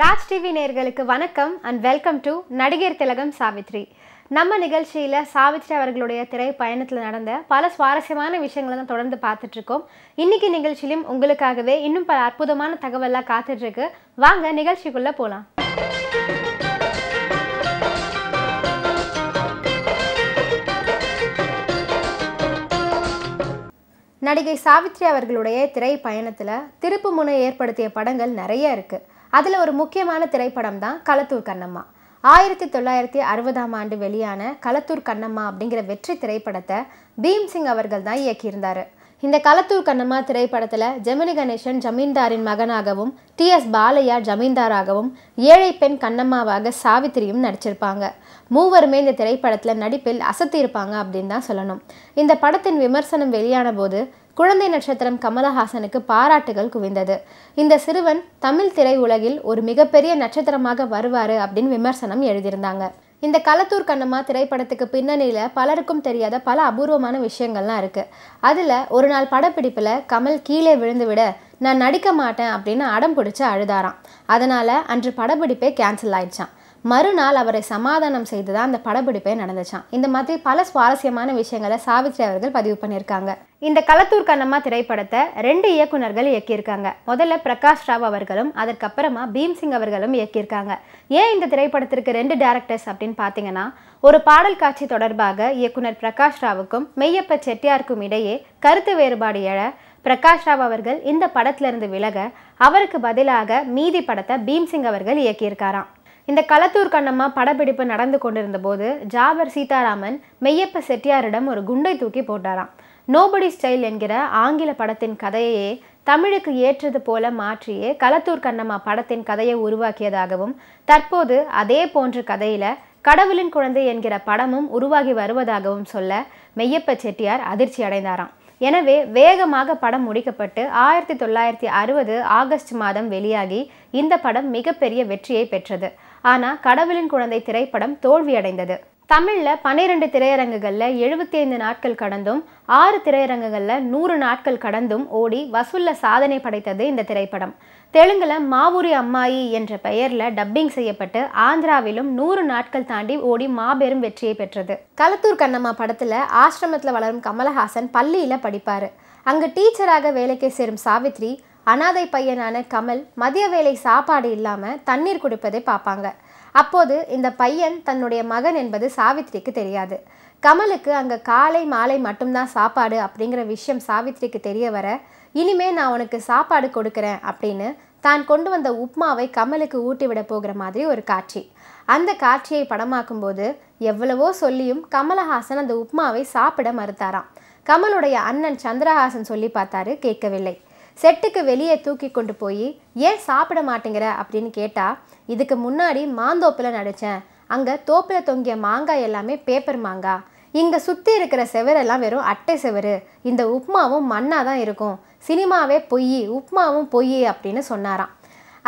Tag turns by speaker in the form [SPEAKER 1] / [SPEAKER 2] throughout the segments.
[SPEAKER 1] Raj TV நேர்களுக்கு வணக்கம் and welcome to நடிகர் திலகம் சாவித்ரி நம்ம நிகழ்ச்சியில் சாவித்ரி அவர்களுடைய திரை பயணத்தில் நடந்த பல சுவாரஸ்யமான விஷயங்களை தான் தொடர்ந்து பார்த்துட்ருக்கோம் இன்றைக்கி நிகழ்ச்சியிலும் உங்களுக்காகவே இன்னும் பல அற்புதமான தகவலாக காத்துட்ருக்கு வாங்க நிகழ்ச்சிக்குள்ளே போகலாம் நடிகை சாவித்ரி அவர்களுடைய திரை பயணத்தில் திருப்பு முனை ஏற்படுத்திய படங்கள் நிறைய இருக்குது அதில் ஒரு முக்கியமான திரைப்படம் தான் களத்தூர் கண்ணம்மா ஆயிரத்தி தொள்ளாயிரத்தி அறுபதாம் ஆண்டு வெளியான களத்தூர் கண்ணம்மா அப்படிங்கிற வெற்றி திரைப்படத்தை பீம்சிங் அவர்கள் தான் இயக்கியிருந்தார் இந்த களத்தூர் கண்ணம்மா திரைப்படத்தில் ஜெமினி கணேசன் ஜமீன்தாரின் மகனாகவும் டி எஸ் பாலையா ஜமீன்தாராகவும் ஏழை பெண் கண்ணம்மாவாக சாவித்திரியும் நடிச்சிருப்பாங்க மூவருமே இந்த திரைப்படத்தில் நடிப்பில் அசத்தியிருப்பாங்க அப்படின்னு தான் சொல்லணும் இந்த படத்தின் விமர்சனம் வெளியான போது குழந்தை நட்சத்திரம் கமலஹாசனுக்கு பாராட்டுகள் குவிந்தது இந்த சிறுவன் தமிழ் திரை உலகில் ஒரு மிகப்பெரிய நட்சத்திரமாக வருவார் அப்படின்னு விமர்சனம் எழுதியிருந்தாங்க இந்த களத்தூர் கண்ணம்மா திரைப்படத்துக்கு பின்னணியில் பலருக்கும் தெரியாத பல அபூர்வமான விஷயங்கள்லாம் இருக்குது அதில் ஒரு நாள் படப்பிடிப்பில் கமல் கீழே விழுந்து விட நான் நடிக்க மாட்டேன் அப்படின்னு அடம் பிடிச்சி அழுதாராம் அதனால் அன்று படப்பிடிப்பே கேன்சல் ஆயிடுச்சான் மறுநாள் அவரை சமாதானம் செய்து தான் அந்த படப்பிடிப்பே நடந்துச்சான் இந்த மாதிரி பல சுவாரஸ்யமான விஷயங்களை சாவித்ரி அவர்கள் பதிவு பண்ணியிருக்காங்க இந்த களத்தூர் கண்ணம்மா திரைப்படத்தை ரெண்டு இயக்குநர்கள் இயக்கியிருக்காங்க முதல்ல பிரகாஷ் ராவ் அவர்களும் அதற்கப்புறமா பீம்சிங் அவர்களும் இயக்கியிருக்காங்க ஏன் இந்த திரைப்படத்திற்கு ரெண்டு டேரக்டர்ஸ் அப்படின்னு பார்த்தீங்கன்னா ஒரு பாடல் காட்சி தொடர்பாக இயக்குனர் பிரகாஷ் ராவுக்கும் மெய்யப்ப செட்டியாருக்கும் இடையே கருத்து வேறுபாடு எழ பிரகாஷ் ராவ் அவர்கள் இந்த படத்திலிருந்து விலக அவருக்கு பதிலாக மீதி படத்தை பீம்சிங் அவர்கள் இயக்கியிருக்காராம் இந்த களத்தூர் கண்ணம்மா படப்பிடிப்பு நடந்து கொண்டிருந்த போது ஜாபர் சீதாராமன் மெய்யப்ப செட்டியாரிடம் ஒரு குண்டை தூக்கி போட்டாராம் நோபடி ஸ்டைல் என்கிற ஆங்கில படத்தின் கதையையே தமிழுக்கு ஏற்றது போல மாற்றியே களத்தூர் கண்ணம்மா படத்தின் கதையை உருவாக்கியதாகவும் தற்போது அதே போன்ற கதையில கடவுளின் குழந்தை என்கிற படமும் உருவாகி வருவதாகவும் சொல்ல மெய்யப்ப செட்டியார் அதிர்ச்சி அடைந்தாராம் எனவே வேகமாக படம் முடிக்கப்பட்டு ஆயிரத்தி தொள்ளாயிரத்தி அறுபது ஆகஸ்ட் மாதம் வெளியாகி இந்த படம் மிகப்பெரிய வெற்றியை பெற்றது ஆனால் கடவுளின் குழந்தை திரைப்படம் தோல்வியடைந்தது தமிழில் பன்னிரெண்டு திரையரங்குகளில் எழுபத்தி ஐந்து நாட்கள் கடந்தும் ஆறு திரையரங்குகளில் நூறு நாட்கள் கடந்தும் ஓடி வசூலில் சாதனை படைத்தது இந்த திரைப்படம் தெலுங்கில் மாவூரி அம்மாயி என்ற பெயரில் டப்பிங் செய்யப்பட்டு ஆந்திராவிலும் நூறு நாட்கள் தாண்டி ஓடி மாபெரும் வெற்றியை பெற்றது களத்தூர் கண்ணம்மா படத்தில் ஆசிரமத்தில் வளரும் கமலஹாசன் பள்ளியில் படிப்பார் அங்கு டீச்சராக வேலைக்கு சேரும் சாவித்ரி அனாதை பையனான கமல் மதிய வேலை சாப்பாடு இல்லாமல் தண்ணீர் குடிப்பதை பார்ப்பாங்க அப்போது இந்த பையன் தன்னுடைய மகன் என்பது சாவித்திரிக்கு தெரியாது கமலுக்கு அங்கே காலை மாலை மட்டும்தான் சாப்பாடு அப்படிங்கிற விஷயம் சாவித்திரிக்கு தெரிய வர இனிமே நான் உனக்கு சாப்பாடு கொடுக்குறேன் அப்படின்னு தான் கொண்டு வந்த உப்மாவை கமலுக்கு ஊட்டிவிட போகிற மாதிரி ஒரு காட்சி அந்த காட்சியை படமாக்கும் போது எவ்வளவோ சொல்லியும் கமலஹாசன் அந்த உப்மாவை சாப்பிட மறுத்தாராம் கமலுடைய அண்ணன் சந்திரஹாசன் சொல்லி பார்த்தாரு கேட்கவில்லை செட்டுக்கு வெளியே தூக்கி கொண்டு போய் ஏன் சாப்பிட மாட்டேங்கிற அப்படின்னு கேட்டால் இதுக்கு முன்னாடி மாந்தோப்பில் நடித்தேன் அங்கே தோப்பில் தொங்கிய மாங்காய் எல்லாமே பேப்பர் மாங்காய் இங்கே சுற்றி இருக்கிற செவரெல்லாம் வெறும் அட்டை செவரு இந்த உப்மாவும் மண்ணாக தான் இருக்கும் சினிமாவே பொய் உப்மாவும் பொய் அப்படின்னு சொன்னாராம்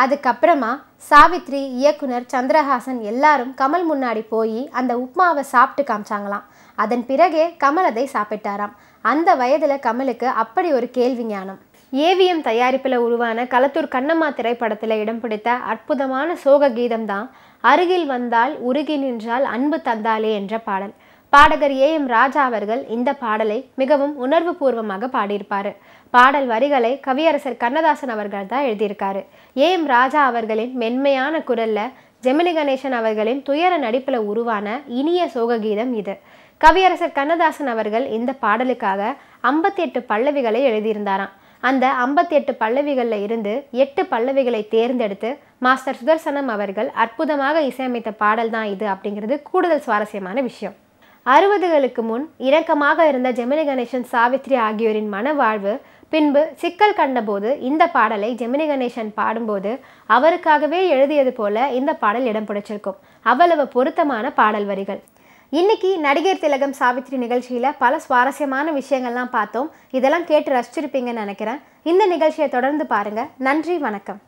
[SPEAKER 1] அதுக்கப்புறமா சாவித்ரி இயக்குனர் சந்திரஹாசன் எல்லாரும் கமல் முன்னாடி போய் அந்த உப்மாவை சாப்பிட்டு காமிச்சாங்களாம் அதன் பிறகே கமல் அதை சாப்பிட்டாராம் அந்த வயதில் கமலுக்கு அப்படி ஒரு கேள்வி ஞானம் ஏவிஎம் தயாரிப்பில் உருவான களத்தூர் கண்ணம்மா திரைப்படத்தில் இடம் பிடித்த அற்புதமான சோக கீதம் தான் அருகில் வந்தால் உருகி நின்றால் அன்பு தந்தாலே என்ற பாடல் பாடகர் ஏ எம் ராஜா அவர்கள் இந்த பாடலை மிகவும் உணர்வு பூர்வமாக பாடியிருப்பார் பாடல் வரிகளை கவியரசர் கண்ணதாசன் அவர்கள் தான் எழுதியிருக்காரு ஏ எம் ராஜா அவர்களின் மென்மையான குரல்ல ஜெமினி கணேசன் அவர்களின் துயர நடிப்பில் உருவான இனிய கீதம் இது கவியரசர் கண்ணதாசன் அவர்கள் இந்த பாடலுக்காக ஐம்பத்தி எட்டு பல்லவிகளை எழுதியிருந்தாராம் அந்த ஐம்பத்தி எட்டு பல்லவிகளில் இருந்து எட்டு பல்லவிகளை தேர்ந்தெடுத்து மாஸ்டர் சுதர்சனம் அவர்கள் அற்புதமாக இசையமைத்த பாடல் தான் இது அப்படிங்கிறது கூடுதல் சுவாரஸ்யமான விஷயம் அறுபதுகளுக்கு முன் இரக்கமாக இருந்த ஜெமினி கணேசன் சாவித்ரி ஆகியோரின் மன வாழ்வு பின்பு சிக்கல் கண்டபோது இந்த பாடலை ஜெமினி கணேசன் பாடும்போது அவருக்காகவே எழுதியது போல இந்த பாடல் இடம் பிடிச்சிருக்கும் அவ்வளவு பொருத்தமான பாடல் வரிகள் இன்னைக்கு நடிகர் திலகம் சாவித்ரி நிகழ்ச்சியில் பல சுவாரஸ்யமான விஷயங்கள்லாம் பார்த்தோம் இதெல்லாம் கேட்டு ரசிச்சிருப்பீங்கன்னு நினைக்கிறேன் இந்த நிகழ்ச்சியை தொடர்ந்து பாருங்கள் நன்றி வணக்கம்